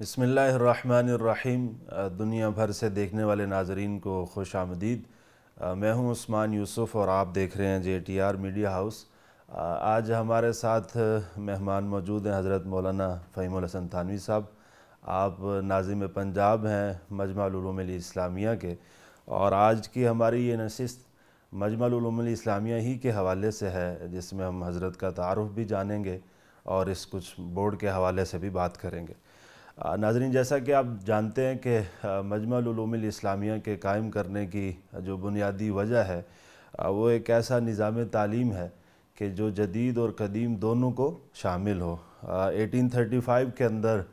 बसमीम दुनिया भर से देखने वाले नाजरीन को खुश आमदीद मैं हूं उस्मान यूसुफ और आप देख रहे हैं J T R media house आज हमारे साथ मेहमान मौजूद हैं हज़रत मौलाना फ़हीम हसन थानवी साहब आप नाजिम पंजाब हैं मजमालूम इस्लामिया के और आज की हमारी ये नशस्त मजमालूम इस्लामिया ही के हवाले से है जिसमें हम हज़रत का तारफ़ भी जानेंगे और इस कुछ बोर्ड के हवाले से भी बात करेंगे नाजरीन जैसा कि आप जानते हैं कि मजमालूमिल इस्लामिया के कायम करने की जो बुनियादी वजह है वो एक ऐसा निज़ाम तालीम है कि जो जदीद और कदीम दोनों को शामिल हो 1835 के अंदर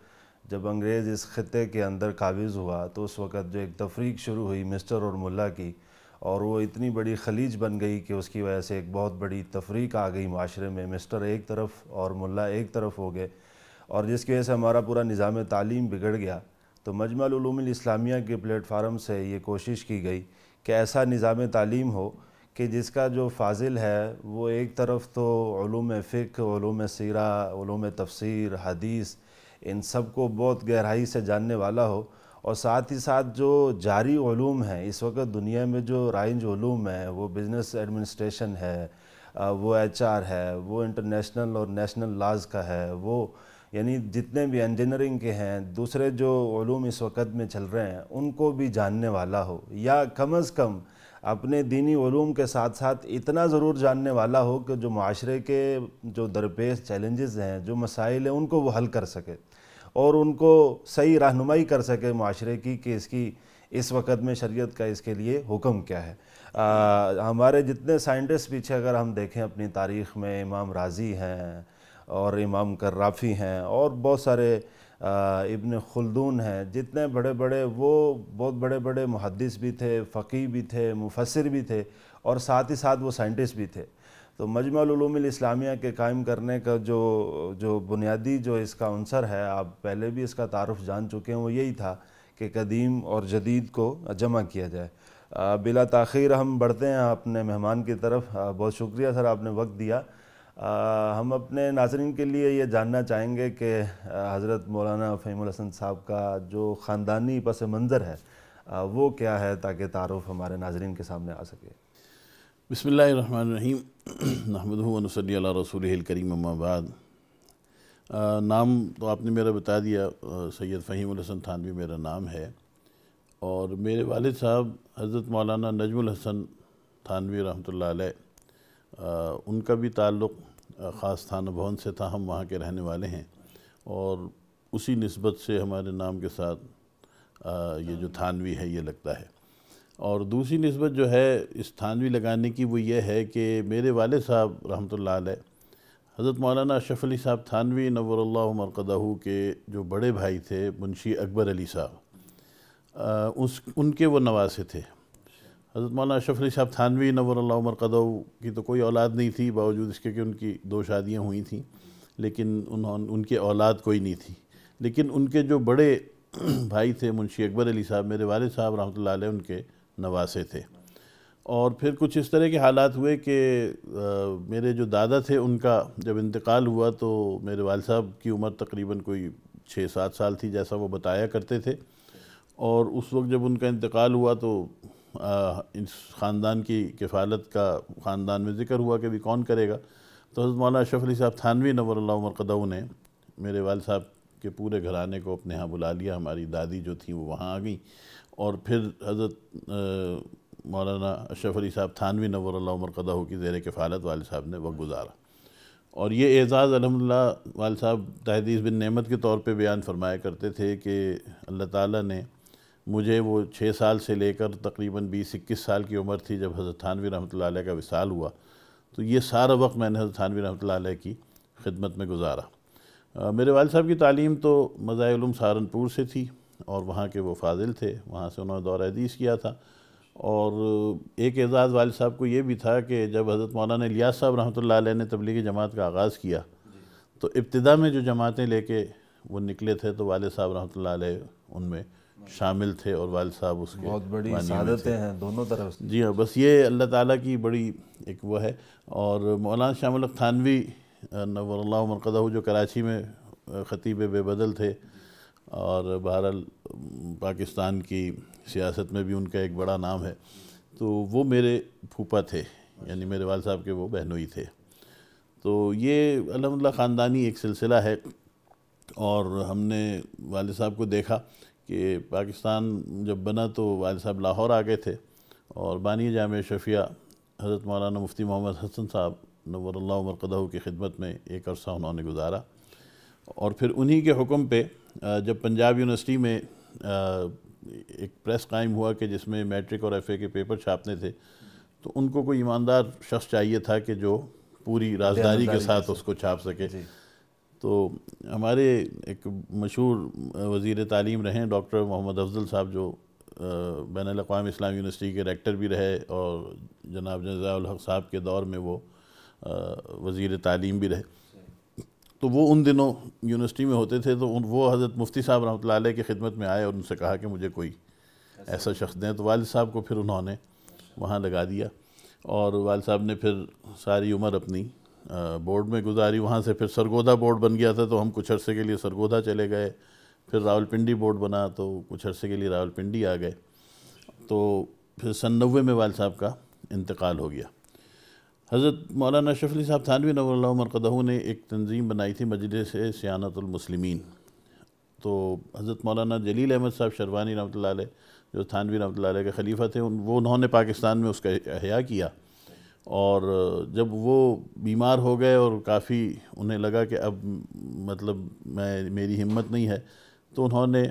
जब अंग्रेज़ इस ख़त्े के अंदर काबिज़ हुआ तो उस वक़्त जो एक तफरीक शुरू हुई मिस्टर और मुल्ला की और वो इतनी बड़ी खलीज बन गई कि उसकी वजह से एक बहुत बड़ी तफरीक आ गई माशरे में मिस्टर एक तरफ और मुल्ला एक तरफ हो गए और जिसकी वजह से हमारा पूरा निज़ाम तालीम बिगड़ गया तो मजमल इस्लामिया के प्लेटफार्म से ये कोशिश की गई कि ऐसा निज़ाम तालीम हो कि जिसका जो फाजिल है वो एक तरफ तो ूम फ़िक सीरा तफसर हदीस इन सब को बहुत गहराई से जानने वाला हो और साथ ही साथ जो जारी ूम है इस वक्त दुनिया में जो राइज ूम है वो बिज़नेस एडमिनिस्ट्रेशन है वो एच है वो इंटरनेशनल और नेशनल लाज का है वो यानी जितने भी इंजीनियरिंग के हैं दूसरे जो ूम इस वक्त में चल रहे हैं उनको भी जानने वाला हो या कम अज़ कम अपने दीनी ूम के साथ साथ इतना ज़रूर जानने वाला हो कि जो माशरे के जो दरपेश चैलेंजेस हैं जो मसाइल हैं उनको वो हल कर सके और उनको सही रहनुमाई कर सके माशरे की कि इसकी इस वक्त में शरीयत का इसके लिए हुक्म क्या है आ, हमारे जितने साइंटिस्ट पीछे अगर हम देखें अपनी तारीख़ में इमाम राज़ी हैं और इमाम कर्राफ़ी हैं और बहुत सारे इबन खुलदून हैं जितने बड़े बड़े वो बहुत बड़े बड़े मुहदस भी थे फ़कीह भी थे मुफसर भी थे और साथ ही साथ वो साइंटिस्ट भी थे तो मजमा इस्लामिया के कायम करने का जो जो बुनियादी जो इसका अनसर है आप पहले भी इसका तारफ़ जान चुके हैं वो यही था कि कदीम और जदीद को जमा किया जाए बिला तखिर हम बढ़ते हैं अपने मेहमान की तरफ बहुत शुक्रिया सर आपने वक्त दिया आ, हम अपने नाजरन के लिए ये जानना चाहेंगे कि हज़रत मौलाना फ़हीमल हसन साहब का जो ख़ानदानी पस मंज़र है आ, वो क्या है ताकि तारफ़ हमारे नाजरन के सामने आ सके बसमीम नहमदनसली रसूल करीम अम्माबाद नाम तो आपने मेरा बता दिया सैयद फ़हीम हसन थानवी मेरा नाम है और मेरे वालद साहब हज़रत मौलाना नजमुल हसन थानवी रहमत उनका भी ताल्लुक़ ख़ास थाना भवन से था हम वहाँ के रहने वाले हैं और उसी नस्बत से हमारे नाम के साथ आ, ये जो थानवी है ये लगता है और दूसरी नस्बत जो है इस थानवी लगाने की वो ये है कि मेरे वाले साहब रहमत लाई हज़रत मौलाना अशरफ अली साहब थानवी नवरल्ला मरकदहू के जो बड़े भाई थे मुंशी अकबर अली साहब उस उनके वो नवासे थे हज़रत मौलाना अशरफ अली साहब थानवी नवर उमर कदव की तो कोई औलाद नहीं थी बावजूद इसके कि उनकी दो शादियाँ हुई थी लेकिन उन्होंने उनके औलाद कोई नहीं थी लेकिन उनके जो बड़े भाई थे मुंशी अकबर अली साहब मेरे वाले साहब रहमत उनके नवासे थे और फिर कुछ इस तरह के हालात हुए कि मेरे जो दादा थे उनका जब इंतकाल हुआ तो मेरे वाल साहब की उम्र तकरीबन कोई छः सात साल थी जैसा वो बताया करते थे और उस वक्त जब उनका इंतकाल हुआ तो इस ख़ानदान की किफ़ालत का ख़ानदान में ज़िक्र हुआ कि भी कौन करेगा तो हज़रत मौला अशरफ अली साहब थानवी नवर मरकदऊ ने मेरे वाल साहब के पूरे घराने को अपने यहाँ बुला लिया हमारी दादी जो थी वो वहाँ आ गई और फिर हज़रत मौलाना अशरफ अली साहब थानवी नवर मरकदऊ की जेर किफ़ालत वाल साहब ने वक्त गुजारा और ये एज़ाज़ अलहमदिल्ला वाल साहब तहदीस बिन नेमत के तौर पर बयान फरमाया करते थे कि अल्लाह ताला ने मुझे वो छः साल से लेकर तकरीबन बीस इक्कीस साल की उम्र थी जब हज़रत थानवी रहमत का विसाल हुआ तो ये सारा वक्त मैंने हज़रत थानवी रहमत की खिदमत में गुजारा मेरे वाल साहब की तालीम तो मज़ाम सहारनपुर से थी और वहाँ के वो फाजिल थे वहाँ से उन्होंने दौर हदीस किया था और एक एजाज़ वाल साहब को ये भी था कि जब हज़रत मौलाना लिया साहब रहमत ने तबलीगी जमात का आगाज़ किया तो इब्तदा में जो जमातें लेके वो निकले थे तो वाल साहब रहमत उनमें शामिल थे और वाल साहब उसके बहुत बड़ी शहादतें हैं दोनों तरफ जी हाँ बस ये अल्लाह ताला की बड़ी एक वो है और मौलाना श्यामल थानवी नवरल्ला मरकद जो कराची में ख़तीब बेबदल थे और बहरहाल पाकिस्तान की सियासत में भी उनका एक बड़ा नाम है तो वो मेरे फूपा थे यानी मेरे वाल साहब के वो बहनोई थे तो ये अलहमदिल्ला ख़ानदानी एक सिलसिला है और हमने वाल साहब को देखा कि पाकिस्तान जब बना तो वाल साहब लाहौर आ गए थे और बानी जाम शफिया हज़रत मौलाना मुफ्ती मोहम्मद हसन साहब नवरल्ला मरकद की खिदमत में एक अरसा उन्होंने गुजारा और फिर उन्हीं के हुक्म पे जब पंजाब यूनिवर्सिटी में एक प्रेस कायम हुआ कि जिसमें मैट्रिक और एफ़ के पेपर छापने थे तो उनको कोई ईमानदार शख्स चाहिए था कि जो पूरी राजदारी के साथ उसको छाप सके तो हमारे एक मशहूर वजीर तालीम रहे डॉक्टर मोहम्मद अफजल साहब जो बैन अवी इस्लाम यूनिवर्सिटी के रेक्टर भी रहे और जनाब जजाउलहक साहब के दौर में वो वजीर तालीम भी रहे तो वो उन दिनों यूनिवर्सिटी में होते थे तो उन वो हज़रत मुफ्ती साहब रहमत की खिदमत में आए और उनसे कहा कि मुझे कोई ऐसा शख्स दें तो वाल साहब को फिर उन्होंने वहाँ लगा दिया और वाल साहब ने फिर सारी उम्र अपनी बोर्ड में गुजारी वहाँ से फिर सरगोधा बोर्ड बन गया था तो हम कुछ अरसे के लिए सरगोधा चले गए फिर रावलपिंडी बोर्ड बना तो कुछ अरसे के लिए रावलपिंडी आ गए तो फिर सन नवे में वाल साहब का इंतकाल हो गया हज़रत मौलाना शफली साहब थानवी नवरकदहू ने एक तंजीम बनाई थी मजलिस सियानतमसलिमिन तो हज़रत मौलाना जलील अहमद साहब शरवानी रमत जो थानवी रमत के खलीफा थे उन वो उन्होंने पाकिस्तान में उसका अहया किया और जब वो बीमार हो गए और काफ़ी उन्हें लगा कि अब मतलब मैं मेरी हिम्मत नहीं है तो उन्होंने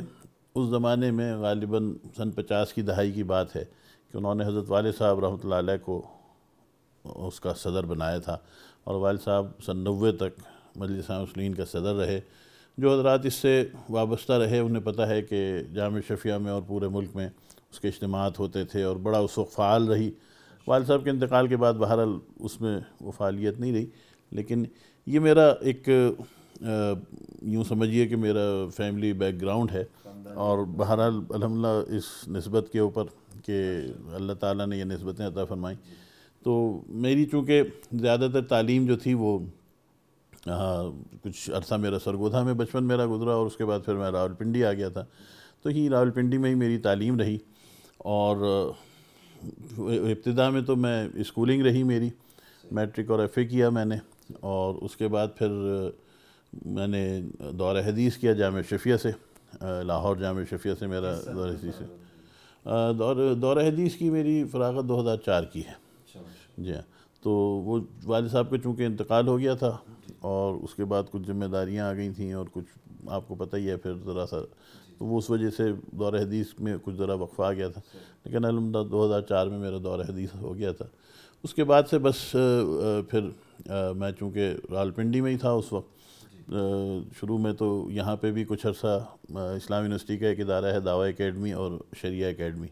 उस ज़माने में गालिबा सन पचास की दहाई की बात है कि उन्होंने हज़रत वाल साहब रहमत को उसका सदर बनाया था और वाल साहब सन नबे तक मजलिस का सदर रहे जो हजरात इससे वाबस्ता रहे उन्हें पता है कि जाम शफिया में और पूरे मुल्क में उसके इज्तम होते थे और बड़ा उस फ़ाल रही वाल साहब के इंतकाल के बाद बहरहाल उसमें वो फालियत नहीं रही लेकिन ये मेरा एक यूँ समझिए कि मेरा फैमिली बैकग्राउंड है और बहरहाल अलहमदिल्ला इस नस्बत के ऊपर कि अल्लाह ताला ने ये नस्बतें अता फरमाई तो मेरी चूँकि ज़्यादातर तालीम जो थी वो आ, कुछ अरसा मेरा सरगोधा में बचपन मेरा गुजरा और उसके बाद फिर मैं रावलपिंडी आ गया था तो ही रावलपिंडी में ही मेरी तालीम रही और इब्तदा में तो मैं स्कूलिंग रही मेरी मैट्रिक और एफ़ किया मैंने और उसके बाद फिर मैंने दौर हदीस किया जाम शफिया से लाहौर जाम शफिया से मेरा अच्छा। दौर हदीस से दौर दौर हदीस की मेरी फरागत 2004 की है अच्छा। जी हाँ तो वो वाल साहब का चूँकि इंतकाल हो गया था और उसके बाद कुछ जिम्मेदारियाँ आ गई थी और कुछ आपको पता ही है फिर ज़रा सा तो वो उस वजह से दौर हदीस में कुछ ज़रा वक्फा आ गया था लेकिन अलमदा दो हज़ार चार में मेरा दौर हदीस हो गया था उसके बाद से बस फिर मैं चूँकि रालपिंडी में ही था उस वक्त शुरू में तो यहाँ पे भी कुछ अर्सा इस्लाम यूनिवर्सिटी का एक इदारा है दावा एकेडमी और शरिया एकेडमी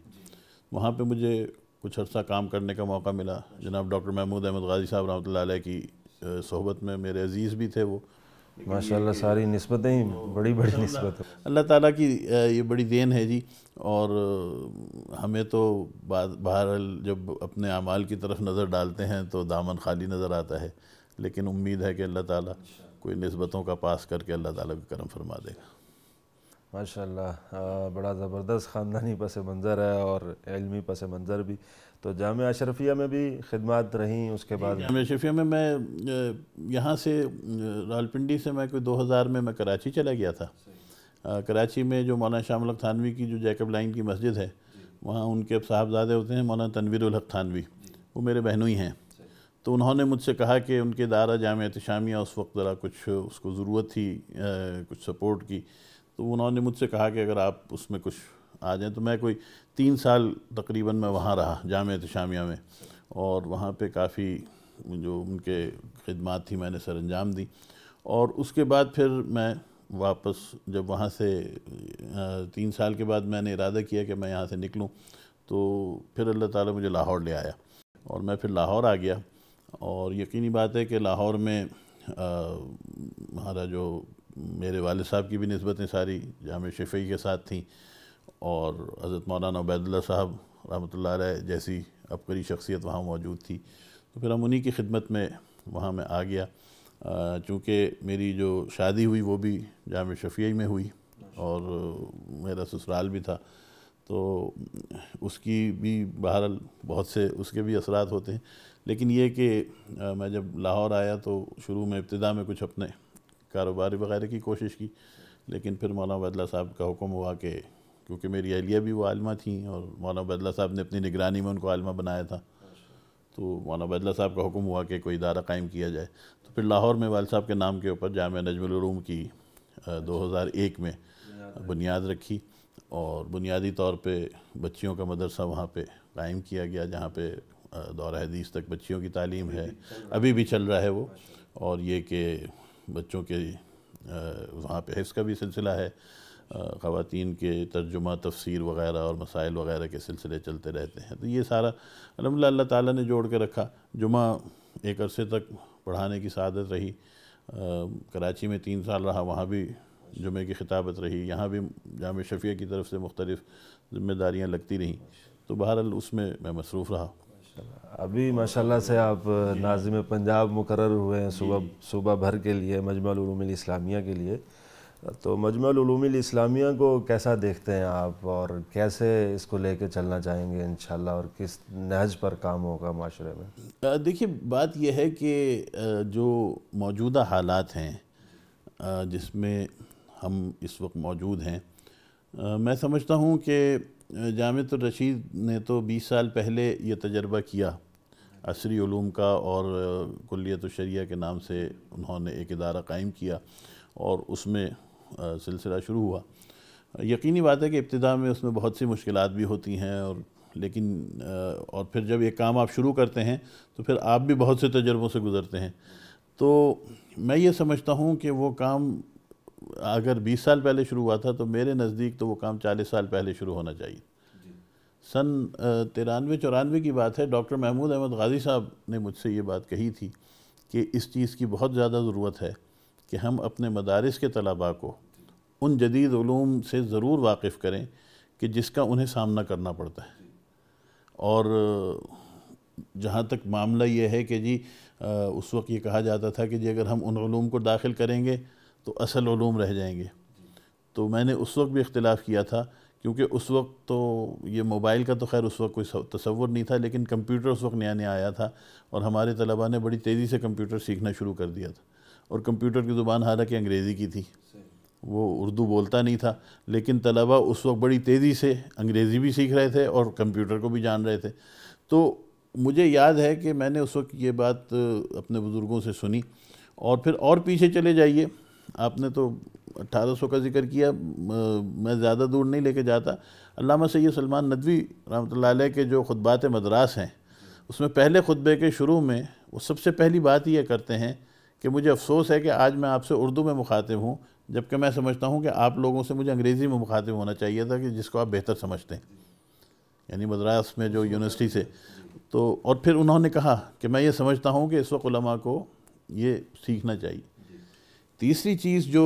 वहाँ पे मुझे कुछ अर्सा काम करने का मौका मिला जनाब डॉक्टर महमूद अहमद गाजी साहब रहमत की सोहबत में मेरे अजीज़ भी थे वो माशाल्लाह सारी नस्बतें ही तो बड़ी बड़ी नस्बत अल्लाह ताला की ये बड़ी देन है जी और हमें तो बाहर जब अपने अमाल की तरफ नज़र डालते हैं तो दामन खाली नज़र आता है लेकिन उम्मीद है कि अल्लाह ताला अच्छा। कोई नस्बतों का पास करके अल्लाह ताला को करम फरमा देगा माशा बड़ा ज़बरदस्त ख़ानदानी पस मंज़र है और इलमी पस मंज़र भी तो जाम अशरफिया में भी खदमात रहीं उसके बाद जाम अशरफिया में मैं यहाँ से रालपिंडी से मैं कोई 2000 में मैं कराची चला गया था आ, कराची में जो मौलाना शामुल थानवी की जो जैकब लाइन की मस्जिद है वहाँ उनके अब साहबजादे होते हैं मौलाना तनवीर थानवी वो मेरे बहनों ही हैं तो उन्होंने मुझसे कहा कि उनके दारा जाम शामिया उस वक्त ज़रा कुछ उसको ज़रूरत थी कुछ सपोर्ट की तो उन्होंने मुझसे कहा कि अगर आप उसमें कुछ आ जाएँ तो मैं कोई तीन साल तकरीबन मैं वहाँ रहा जाम शामिया में और वहाँ पे काफ़ी जो उनके खदमात थी मैंने सर अंजाम दी और उसके बाद फिर मैं वापस जब वहाँ से तीन साल के बाद मैंने इरादा किया कि मैं यहाँ से निकलूँ तो फिर अल्लाह ताला मुझे लाहौर ले आया और मैं फिर लाहौर आ गया और यकीनी बात है कि लाहौर में हमारा जो मेरे वाल साहब की भी नस्बतें सारी जाम शफ़ी के साथ थी और हज़रत मौलाना उबैदुल्ला साहब रहमत ला जैसी अबकरी शख्सियत वहाँ मौजूद थी तो फिर हम उन्हीं की खिदमत में वहाँ मैं आ गया चूँकि मेरी जो शादी हुई वो भी जाम शफ़ी में हुई और मेरा ससुराल भी था तो उसकी भी बहरहाल बहुत से उसके भी असरात होते हैं लेकिन ये कि मैं जब लाहौर आया तो शुरू में इब्तदा में कुछ अपने कारोबारी वगैरह की कोशिश की लेकिन फिर मौलाना बदला साहब का हुक्म हुआ कि क्योंकि मेरी अहलिया भी वो आलमा थी और मौलाना बदला साहब ने अपनी निगरानी में उनको आलमा बनाया था तो मौलाना बदला साहब का हुक्म हुआ कि कोई इदारा कायम किया जाए तो फिर लाहौर में वाल साहब के नाम के ऊपर जाम नजमलूम की दो हज़ार एक में बुनियाद रखी और बुनियादी तौर पर बच्चियों का मदरसा वहाँ पर कायम किया गया जहाँ पर दौर हदीस तक बच्चियों की तालीम है अभी भी चल रहा है वो और ये कि बच्चों के वहाँ पे हिफ्स का भी सिलसिला है ख़वान के तर्जुमा तफसीर वगैरह और मसाइल वगैरह के सिलसिले चलते रहते हैं तो ये सारा अलहमदिल्ला अल्लाह ताला ने जोड़ के रखा जुमा एक अरसे तक पढ़ाने की शादत रही आ, कराची में तीन साल रहा वहाँ भी जुमे की खिताबत रही यहाँ भी जाम शफिया की तरफ से मुख्तलिफ़ ज़िम्मेदारियाँ लगती रहीं तो बहरहाल उसमें मैं मसरूफ़ रहा अभी माशाल्लाह से आप नाजिम पंजाब मुकर हुए हैं सुबह सुबह भर के लिए मजमल इस्लामिया के लिए तो मजमल इस्लामिया को कैसा देखते हैं आप और कैसे इसको लेके चलना चाहेंगे इन और किस नहज पर काम होगा माशरे में देखिए बात यह है कि जो मौजूदा हालात हैं जिसमें हम इस वक्त मौजूद हैं मैं समझता हूँ कि जामत रशीद ने तो 20 साल पहले ये तजर्बा किया असरी ूम का और कुलियत शरिया के नाम से उन्होंने एक अदारा कायम किया और उसमें सिलसिला शुरू हुआ यकीनी बात है कि इब्तदा में उसमें बहुत सी मुश्किल भी होती हैं और लेकिन और फिर जब ये काम आप शुरू करते हैं तो फिर आप भी बहुत से तजर्बों से गुज़रते हैं तो मैं ये समझता हूँ कि वो काम अगर 20 साल पहले शुरू हुआ था तो मेरे नज़दीक तो वो काम 40 साल पहले शुरू होना चाहिए सन तिरानवे चौरानवे की बात है डॉक्टर महमूद अहमद गाजी साहब ने मुझसे ये बात कही थी कि इस चीज़ की बहुत ज़्यादा ज़रूरत है कि हम अपने मदारस के तलबा को उन जदीद ूम से ज़रूर वाकिफ़ करें कि जिसका उन्हें सामना करना पड़ता है और जहाँ तक मामला ये है कि जी आ, उस वक्त ये कहा जाता था कि जी अगर हम उन ूम को दाखिल करेंगे तो असल ओलूम रह जाएंगे तो मैंने उस वक्त भी इख्तलाफ किया था क्योंकि उस वक्त तो ये मोबाइल का तो खैर उस वक्त कोई तस्वर नहीं था लेकिन कंप्यूटर उस वक्त नया नया आया था और हमारे तलबा ने बड़ी तेज़ी से कंप्यूटर सीखना शुरू कर दिया था और कंप्यूटर की ज़ुबान हालांकि अंग्रेज़ी की थी वो उर्दू बोलता नहीं था लेकिन तलबा उस वक्त बड़ी तेज़ी से अंग्रेज़ी भी सीख रहे थे और कंप्यूटर को भी जान रहे थे तो मुझे याद है कि मैंने उस वक्त ये बात अपने बुज़ुर्गों से सुनी और फिर और पीछे चले जाइए आपने तो 1800 का जिक्र किया मैं ज़्यादा दूर नहीं लेके जाता अल्लामा सैद सलमान नदवी रहमत के जो खुतबात मद्रास हैं उसमें पहले खुतबे के शुरू में वो सबसे पहली बात यह करते हैं कि मुझे अफसोस है कि आज मैं आपसे उर्दू में मुखातिब हूँ जबकि मैं समझता हूँ कि आप लोगों से मुझे अंग्रेज़ी में मुखातिब होना चाहिए था कि जिसको आप बेहतर समझते हैं यानी मद्रास में जो यूनिवर्सिटी से तो और फिर उन्होंने कहा कि मैं ये समझता हूँ कि इस वक्त को ये सीखना चाहिए तीसरी चीज़ जो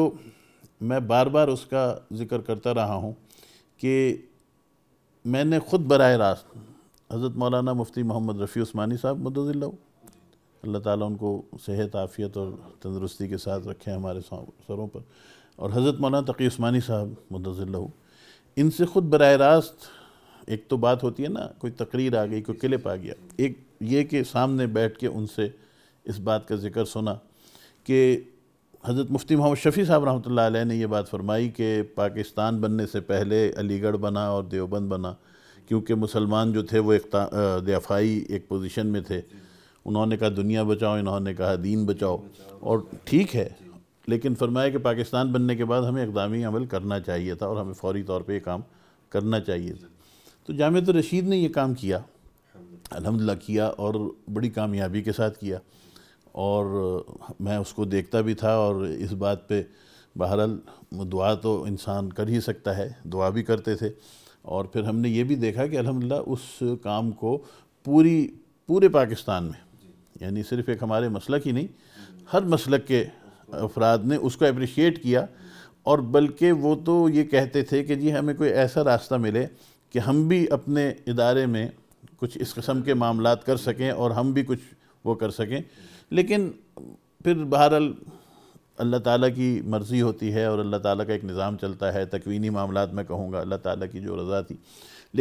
मैं बार बार उसका ज़िक्र करता रहा हूँ कि मैंने ख़ुद बर रास्त हज़रत मौलाना मुफ्ती मोहम्मद रफ़ी उस्मानी साहब मदजिल्ला अल्लाह ताला उनको सेहत आफ़ियत और तंदरुस्ती के साथ रखे हमारे सरों पर और हज़रत मौलाना तकी उस्मानी साहब मदजिल्ला इनसे ख़ुद बर रास्त एक तो बात होती है ना कोई तकरीर आ गई कोई क्लिप आ गया एक ये कि सामने बैठ के उनसे इस बात का ज़िक्र सुना कि हज़रत मुफ्ती मोहम्मद शफ़ी साहब रहमत ने यह बात फरमाई कि पाकिस्तान बनने से पहले अलीगढ़ बना और देवबंद बना क्योंकि मुसलमान जो थे वो एक दफाई एक पोजीशन में थे उन्होंने कहा दुनिया बचाओ इन्होंने कहा दीन बचाओ और ठीक है लेकिन फरमाया कि पाकिस्तान बनने के बाद हमें इकदामी अमल करना चाहिए था और हमें फौरी तौर पर यह काम करना चाहिए था तो जामत रशीद ने यह काम किया अलहमदिल्ला किया और बड़ी कामयाबी के साथ किया और मैं उसको देखता भी था और इस बात पे बहरहाल दुआ तो इंसान कर ही सकता है दुआ भी करते थे और फिर हमने ये भी देखा कि अलहमदिल्ला उस काम को पूरी पूरे पाकिस्तान में यानी सिर्फ एक हमारे मसलक ही नहीं हर मसलक के अफराद ने उसको अप्रिशिएट किया और बल्कि वो तो ये कहते थे कि जी हमें कोई ऐसा रास्ता मिले कि हम भी अपने इदारे में कुछ इस कस्म के मामला कर सकें और हम भी कुछ वो कर सकें लेकिन फिर बहरहाल अल्लाह ताला की मर्ज़ी होती है और अल्लाह ताला का एक निज़ाम चलता है तकवीनी मामला में कहूँगा अल्लाह ताला की जो रज़ा थी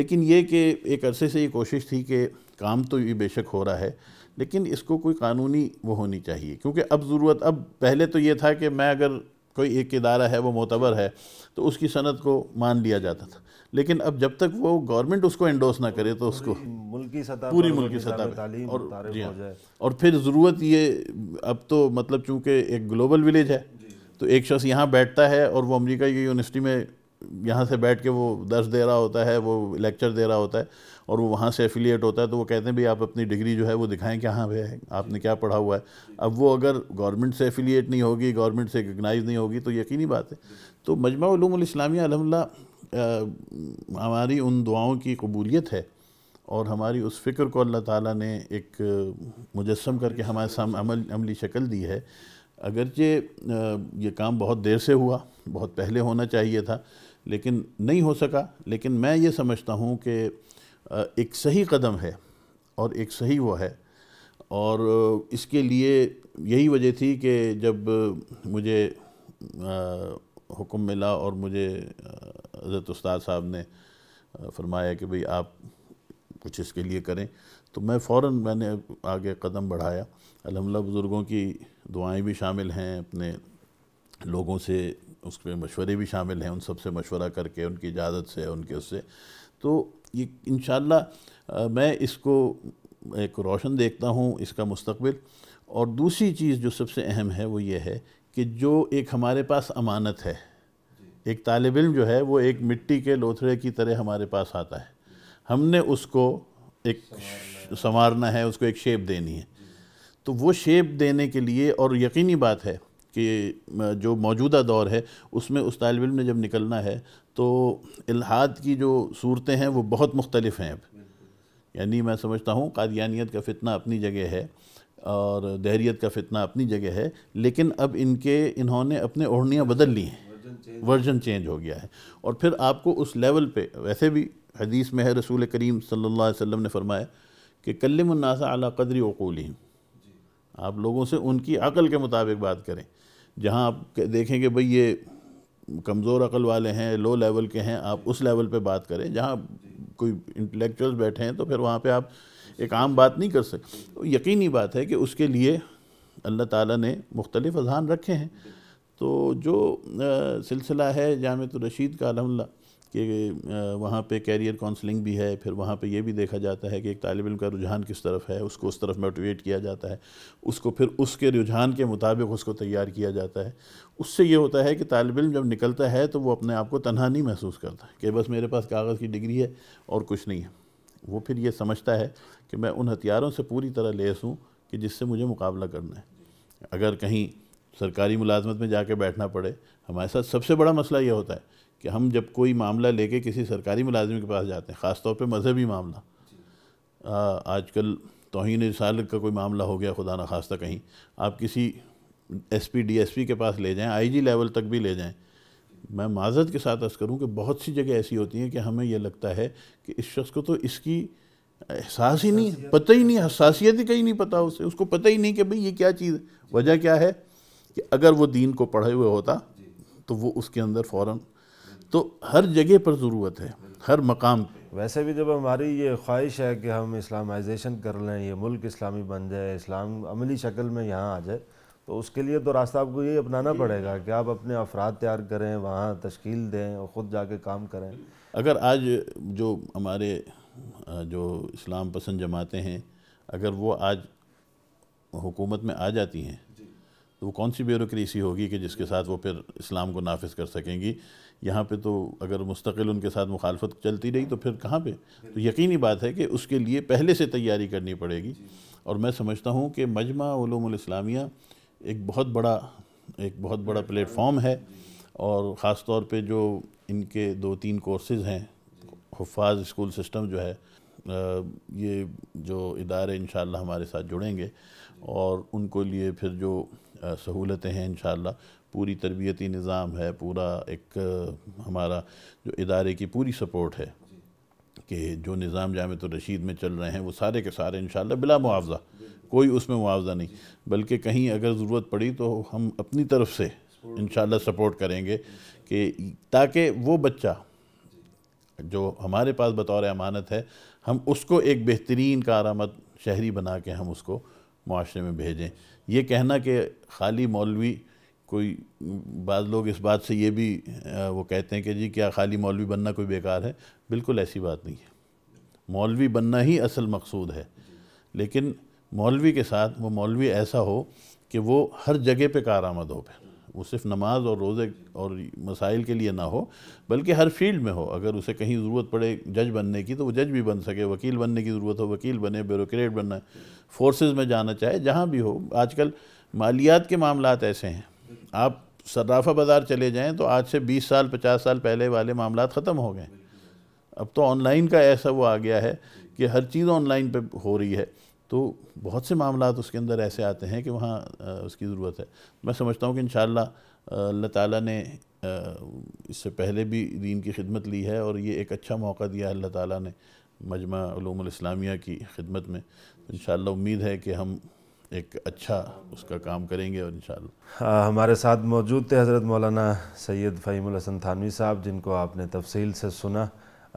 लेकिन ये कि एक अरसे से ये कोशिश थी कि काम तो ये बेशक हो रहा है लेकिन इसको कोई कानूनी वो होनी चाहिए क्योंकि अब ज़रूरत अब पहले तो ये था कि मैं अगर कोई एक इदारा है वो मोतबर है तो उसकी सनत को मान लिया जाता था लेकिन अब जब तक वो गवर्नमेंट उसको एंडोस ना करे तो उसको मुल्की सतह पूरी मुल्की सतह और जी हाँ। और फिर ज़रूरत ये अब तो मतलब चूँकि एक ग्लोबल विलेज है तो एक शख्स यहाँ बैठता है और वो अमेरिका की यूनिवर्सिटी में यहाँ से बैठ के वो दर्श दे रहा होता है वो लेक्चर दे रहा होता है और वो वहाँ से एफिलिएट होता है तो वो कहते हैं भाई आप अपनी डिग्री जो है वो दिखाएं कि हाँ भाई आपने क्या पढ़ा हुआ है अब वो अगर गवर्नमेंट से एफिलिएट नहीं होगी गवर्नमेंट से रिकगनाइज नहीं होगी तो यकीनी बात है तो मजमा इस्लामिया अलहमदिल्ला हमारी उन दुआओं की कबूलियत है और हमारी उस फ़िक्र को अल्लाह ताला ने एक मुजस्म करके हमारे सामने अमल अमली शक्ल दी है अगरचे ये काम बहुत देर से हुआ बहुत पहले होना चाहिए था लेकिन नहीं हो सका लेकिन मैं ये समझता हूँ कि एक सही कदम है और एक सही वो है और इसके लिए यही वजह थी कि जब मुझे हुक्म मिला और मुझे हज़रत उस्ताद साहब ने फरमाया कि भाई आप कुछ इसके लिए करें तो मैं फ़ौर मैंने आगे कदम बढ़ाया अलहमदिल्ला बुज़ुर्गों की दुआएं भी शामिल हैं अपने लोगों से उसके मशवरे भी शामिल हैं उन सब से मशवरा करके उनकी इजाज़त से उनके उससे तो ये इन मैं इसको एक रोशन देखता हूँ इसका मुस्तबिल और दूसरी चीज़ जो सबसे अहम है वो ये है कि जो एक हमारे पास अमानत है एक तालब इम जो है वो एक मिट्टी के लोथड़े की तरह हमारे पास आता है हमने उसको एक संवारना है उसको एक शेप देनी है तो वो शेप देने के लिए और यकीनी बात है कि जो मौजूदा दौर है उसमें उस तालब इम ने जब निकलना है तो इलाहाद की जो सूरतें हैं वो बहुत मुख्तलफ़ हैं अब यानी मैं समझता हूँ कादियानियत का फितना अपनी जगह है और दहरीत का फितना अपनी जगह है लेकिन अब इनके इन्होंने अपने ओढ़नियाँ बदल ली हैं वर्जन चेंज हो गया है और फिर आपको उस लेवल पे वैसे भी हदीस में है रसूल करीम सल्लल्लाहु अलैहि वसल्लम ने फरमाया कि कलमनासा अला कदरी वकूल आप लोगों से उनकी अकल के मुताबिक बात करें जहाँ आप देखें कि भाई ये कमज़ोर अकल वाले हैं लो लेवल के हैं आप उस लेवल पे बात करें जहाँ कोई इंटेलेक्चुअल बैठे हैं तो फिर वहाँ पे आप एक आम बात नहीं कर सकते तो यकीनी बात है कि उसके लिए अल्लाह ताला ने मुख्तलिफ़ अजान रखे हैं तो जो सिलसिला है जामत तो रशीद का अलहमल्ला कि वहाँ पे कैरियर काउंसलिंग भी है फिर वहाँ पे ये भी देखा जाता है कि एक तालब इम का रुझान किस तरफ है उसको उस तरफ मोटिवेट किया जाता है उसको फिर उसके रुझान के मुताबिक उसको तैयार किया जाता है उससे ये होता है कि तालब इम जब निकलता है तो वो अपने आप को तनहा नहीं महसूस करता कि बस मेरे पास कागज़ की डिग्री है और कुछ नहीं है वो फिर ये समझता है कि मैं उन हथियारों से पूरी तरह लेस हूँ कि जिससे मुझे मुकाबला करना है अगर कहीं सरकारी मुलाजमत में जाके बैठना पड़े हमारे साथ सबसे बड़ा मसला यह होता है कि हम जब कोई मामला लेके किसी सरकारी मुलाजमे के पास जाते हैं ख़ास तौर मजहबी मामला आज आजकल तोहन साल का कोई मामला हो गया खुदा ना खास्ता कहीं आप किसी एसपी डीएसपी के पास ले जाएं आईजी लेवल तक भी ले जाएं मैं माजत के साथ अस करूँ कि बहुत सी जगह ऐसी होती हैं कि हमें यह लगता है कि इस शख्स को तो इसकी एहसास ही नहीं पता ही तो नहीं हसासीत ही कहीं नहीं पता उसे उसको पता ही नहीं कि भाई ये क्या चीज़ वजह क्या है कि अगर वो दीन को पढ़े हुए होता तो वो उसके अंदर फ़ौर तो हर जगह पर ज़रूरत है हर मकाम वैसे भी जब हमारी ये ख्वाहिश है कि हम इस्लामाइजेशन कर लें ये मुल्क इस्लामी बन जाए इस्लाम अमली शक्ल में यहाँ आ जाए तो उसके लिए तो रास्ता आपको यही अपनाना पड़ेगा कि आप अपने अफराद तैयार करें वहाँ तश्कील दें और ख़ुद जाके काम करें अगर आज जो हमारे जो इस्लाम पसंद जमातें हैं अगर वो आज हुकूमत में आ जाती हैं तो वो कौन सी ब्यूरोक्रेसी होगी कि जिसके साथ वो फिर इस्लाम को नाफिज कर सकेंगी यहाँ पे तो अगर मुस्तकिल उनके साथ मुखालफत चलती रही तो फिर कहाँ पे तो यकीनी बात है कि उसके लिए पहले से तैयारी करनी पड़ेगी और मैं समझता हूँ कि मजमा इस्लामिया एक बहुत बड़ा एक बहुत बड़ा प्लेटफॉर्म है और ख़ास तौर पर जो इनके दो तीन कोर्सेज हैं हफाज स्कूल सिस्टम जो है ये जो इदारे इन हमारे साथ जुड़ेंगे और उनको लिए फिर जो सहूलतें हैं इन पूरी तरबियती निज़ाम है पूरा एक हमारा जो इदारे की पूरी सपोर्ट है कि जो निज़ाम जामत तो रशीद में चल रहे हैं वो सारे के सारे इन बिला मुआवजा कोई उसमें मुआवजा नहीं बल्कि कहीं अगर ज़रूरत पड़ी तो हम अपनी तरफ से इन सपोर्ट करेंगे कि ताकि वो बच्चा जो हमारे पास बतौर अमानत है हम उसको एक बेहतरीन कार आमद शहरी बना के हम उसको माशरे में भेजें ये कहना कि खाली मौलवी कोई बाद लोग इस बात से ये भी वो कहते हैं कि जी क्या खाली मौलवी बनना कोई बेकार है बिल्कुल ऐसी बात नहीं है मौलवी बनना ही असल मकसूद है लेकिन मौलवी के साथ वो मौलवी ऐसा हो कि वो हर जगह पे कार आमद हो फिर वो सिर्फ नमाज और रोज़े और मसाइल के लिए ना हो बल्कि हर फील्ड में हो अगर उसे कहीं ज़रूरत पड़े जज बनने की तो वो जज भी बन सके वकील बनने की ज़रूरत हो वकील बने ब्यूरोट बनना फोर्सेस में जाना चाहे जहाँ भी हो आजकल मालियात के मामला ऐसे हैं आप सर्राफा बाज़ार चले जाएँ तो आज से बीस साल पचास साल पहले वाले मामला ख़त्म हो गए अब तो ऑनलाइन का ऐसा वो आ गया है कि हर चीज़ ऑनलाइन पर हो रही है तो बहुत से मामला उसके अंदर ऐसे आते हैं कि वहाँ उसकी ज़रूरत है मैं समझता हूँ कि इन अल्लाह ताला ने इससे पहले भी दीन की खिदमत ली है और ये एक अच्छा मौका दिया है अल्लाह ताला ने मजमा की खिदमत में तो इन उम्मीद है कि हम एक अच्छा उसका काम करेंगे और इन हाँ, हमारे साथ मौजूद थे हज़रत मौलाना सैयद फ़हीम हसन थानवी साहब जिनको आपने तफसील से सुना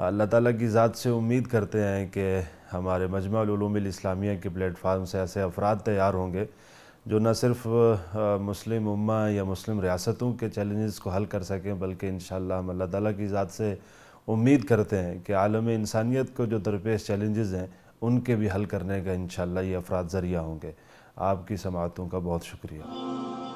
अल्लाह ताला की ज़ात से उम्मीद करते हैं कि हमारे मजमा इस्लामिया के प्लेटफार्म से ऐसे अफराद तैयार होंगे जो न सिर्फ मुस्लिम उम्मा या मुस्लिम रियासतों के चैलेंजेस को हल कर सकें बल्कि इन हम अल्लाह ताला की ज़ात से उम्मीद करते हैं कि आलम इंसानियत को जो दरपेश चैलेंजेस हैं उनके भी हल करने का इन ये अफराद ज़रिया होंगे आपकी समातों का बहुत शुक्रिया